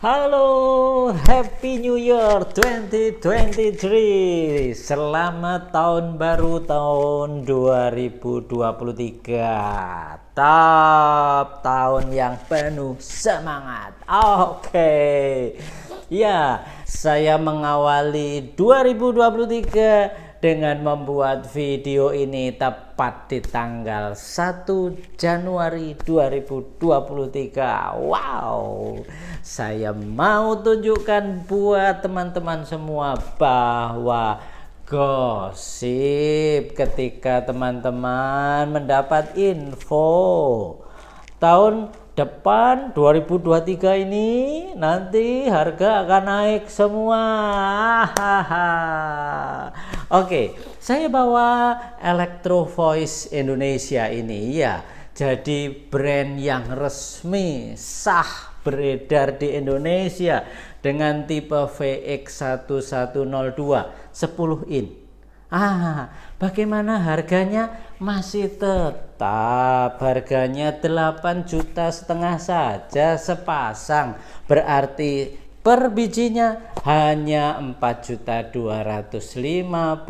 Halo, Happy New Year 2023. Selamat tahun baru tahun 2023. Top tahun yang penuh semangat. Oke. Okay. Ya, saya mengawali 2023 dengan membuat video ini tepat di tanggal 1 Januari 2023 Wow saya mau tunjukkan buat teman-teman semua bahwa gosip ketika teman-teman mendapat info tahun depan 2023 ini nanti harga akan naik semua. Hahaha. Oke, saya bawa Electro Voice Indonesia ini ya. Jadi brand yang resmi sah beredar di Indonesia dengan tipe VX1102 10 in. Ah, bagaimana harganya? Masih tetap harganya 8 juta setengah saja sepasang. Berarti per bijinya hanya 4.250.000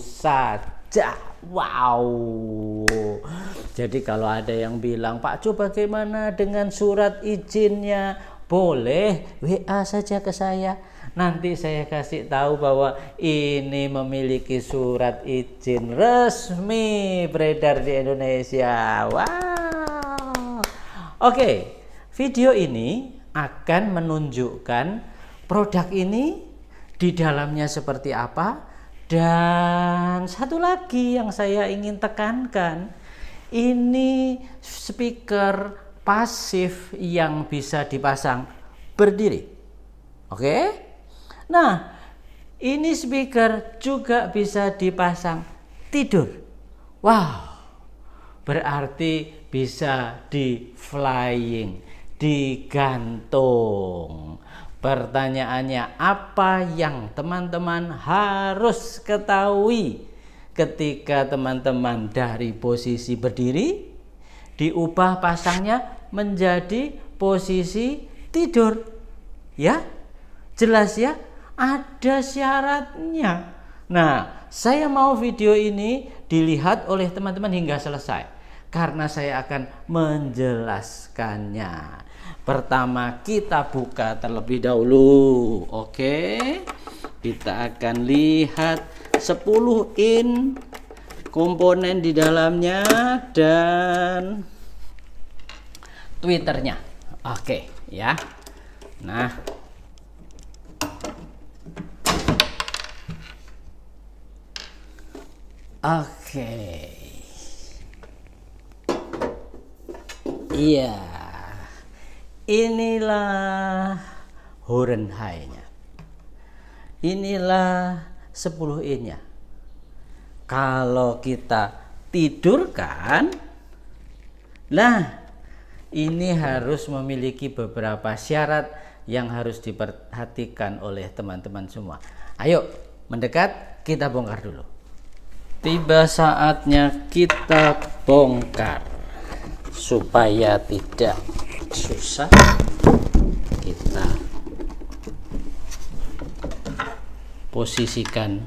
saja. Wow. Jadi kalau ada yang bilang, "Pak coba bagaimana dengan surat izinnya?" Boleh WA saja ke saya. Nanti saya kasih tahu bahwa ini memiliki surat izin resmi beredar di Indonesia. Wow. Oke, okay, video ini akan menunjukkan produk ini di dalamnya seperti apa dan satu lagi yang saya ingin tekankan ini speaker pasif yang bisa dipasang berdiri oke nah ini speaker juga bisa dipasang tidur wow berarti bisa di flying digantung. Pertanyaannya apa yang teman-teman harus ketahui ketika teman-teman dari posisi berdiri diubah pasangnya menjadi posisi tidur. Ya? Jelas ya? Ada syaratnya. Nah, saya mau video ini dilihat oleh teman-teman hingga selesai karena saya akan menjelaskannya. Pertama kita buka terlebih dahulu. Oke. Kita akan lihat 10 in komponen di dalamnya dan Twitternya. Oke, ya. Nah, Oke. Iya. Yeah. Inilah Horenhai-nya. Inilah sepuluh in-nya. Kalau kita tidurkan, nah ini harus memiliki beberapa syarat yang harus diperhatikan oleh teman-teman semua. Ayo mendekat, kita bongkar dulu. Tiba saatnya kita bongkar supaya tidak susah kita posisikan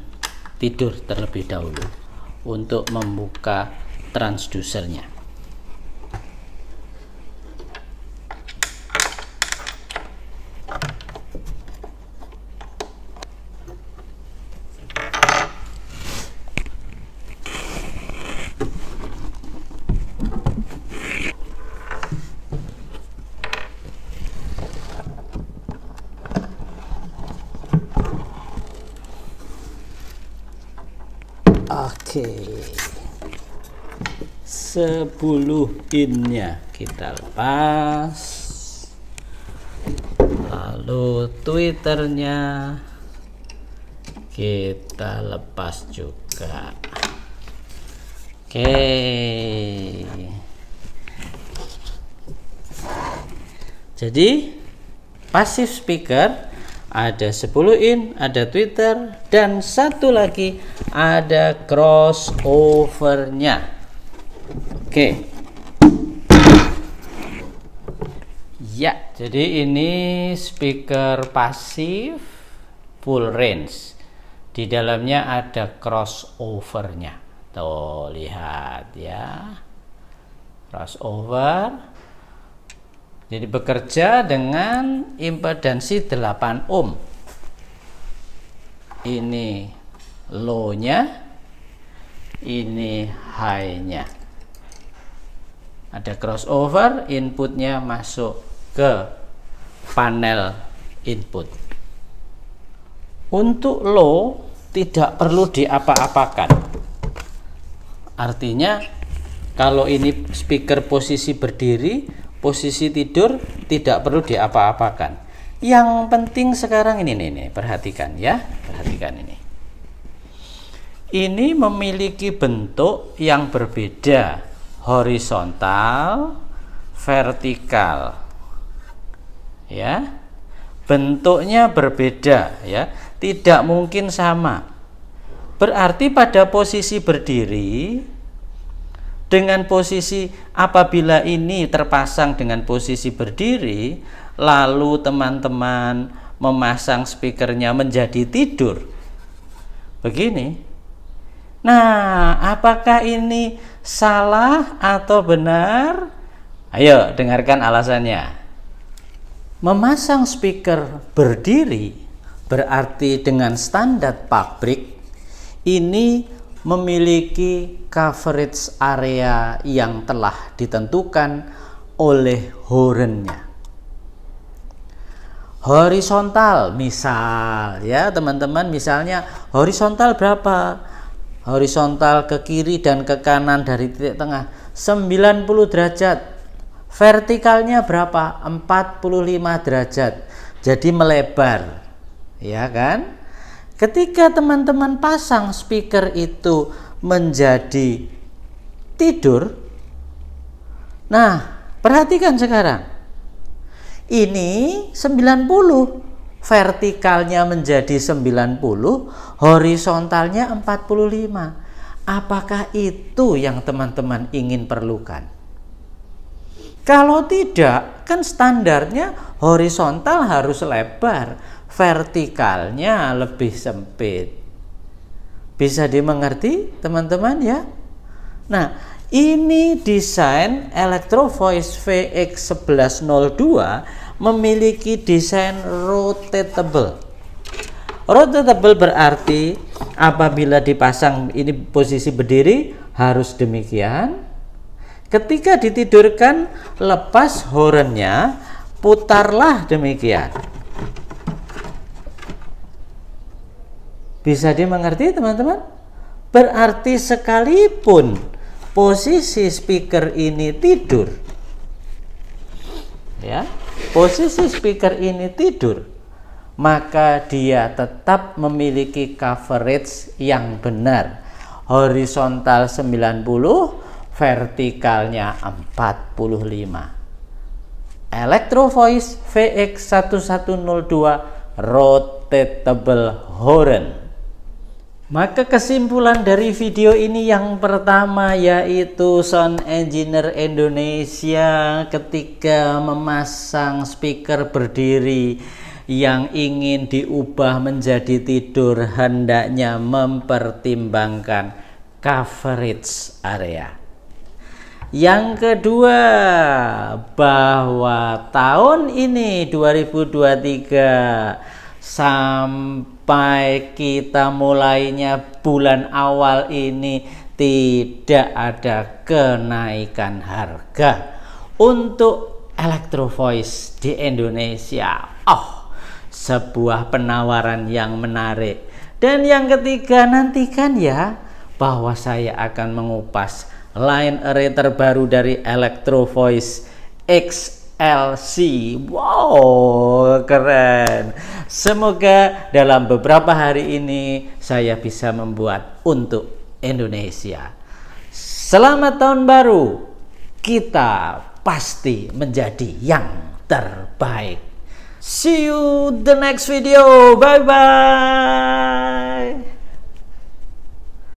tidur terlebih dahulu untuk membuka transducernya Oke. sepuluh innya kita lepas. Lalu twitternya kita lepas juga. Oke. Jadi pasif speaker ada 10 in, ada Twitter, dan satu lagi ada crossovernya. Oke. Okay. Ya, jadi ini speaker pasif full range. Di dalamnya ada crossovernya. Tuh, lihat ya. Crossover jadi bekerja dengan impedansi 8 ohm. Ini low-nya, ini high-nya. Ada crossover, inputnya masuk ke panel input. Untuk low tidak perlu diapa-apakan. Artinya kalau ini speaker posisi berdiri posisi tidur tidak perlu diapa-apakan. Yang penting sekarang ini nih, nih, perhatikan ya, perhatikan ini. Ini memiliki bentuk yang berbeda, horizontal, vertikal. Ya. Bentuknya berbeda ya, tidak mungkin sama. Berarti pada posisi berdiri dengan posisi apabila ini terpasang dengan posisi berdiri lalu teman-teman memasang speakernya menjadi tidur begini nah apakah ini salah atau benar ayo dengarkan alasannya memasang speaker berdiri berarti dengan standar pabrik ini memiliki coverage area yang telah ditentukan oleh horennya horizontal misal ya teman-teman misalnya horizontal berapa horizontal ke kiri dan ke kanan dari titik tengah 90 derajat vertikalnya berapa 45 derajat jadi melebar ya kan Ketika teman-teman pasang speaker itu menjadi tidur, nah perhatikan sekarang. Ini 90, vertikalnya menjadi 90, horizontalnya 45. Apakah itu yang teman-teman ingin perlukan? Kalau tidak, kan standarnya horizontal harus lebar, vertikalnya lebih sempit. Bisa dimengerti, teman-teman ya? Nah, ini desain Electro Voice VX1102 memiliki desain rotatable. Rotatable berarti apabila dipasang ini posisi berdiri harus demikian. Ketika ditidurkan, lepas horennya, putarlah demikian. Bisa dimengerti teman-teman? Berarti sekalipun posisi speaker ini tidur. Ya, posisi speaker ini tidur, maka dia tetap memiliki coverage yang benar. Horizontal 90, vertikalnya 45. Electro Voice VX1102 rotatable horn. Maka kesimpulan dari video ini yang pertama yaitu sound engineer Indonesia ketika memasang speaker berdiri yang ingin diubah menjadi tidur hendaknya mempertimbangkan coverage area. Yang kedua, bahwa tahun ini 2023 sampai sampai kita mulainya bulan awal ini tidak ada kenaikan harga untuk Electro Voice di Indonesia. Oh, sebuah penawaran yang menarik. Dan yang ketiga nantikan ya bahwa saya akan mengupas line array terbaru dari Electro Voice X LC. Wow, keren. Semoga dalam beberapa hari ini saya bisa membuat untuk Indonesia. Selamat tahun baru. Kita pasti menjadi yang terbaik. See you the next video. Bye bye.